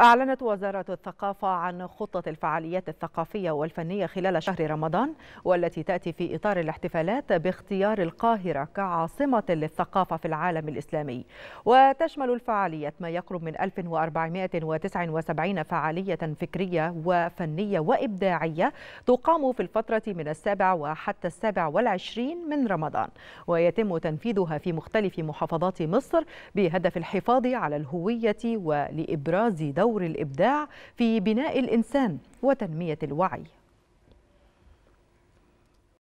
أعلنت وزارة الثقافة عن خطة الفعاليات الثقافية والفنية خلال شهر رمضان والتي تأتي في إطار الاحتفالات باختيار القاهرة كعاصمة للثقافة في العالم الإسلامي وتشمل الفعاليات ما يقرب من 1479 فعالية فكرية وفنية وإبداعية تقام في الفترة من السابع وحتى السابع والعشرين من رمضان ويتم تنفيذها في مختلف محافظات مصر بهدف الحفاظ على الهوية ولإبراز دور دور الإبداع في بناء الإنسان وتنمية الوعي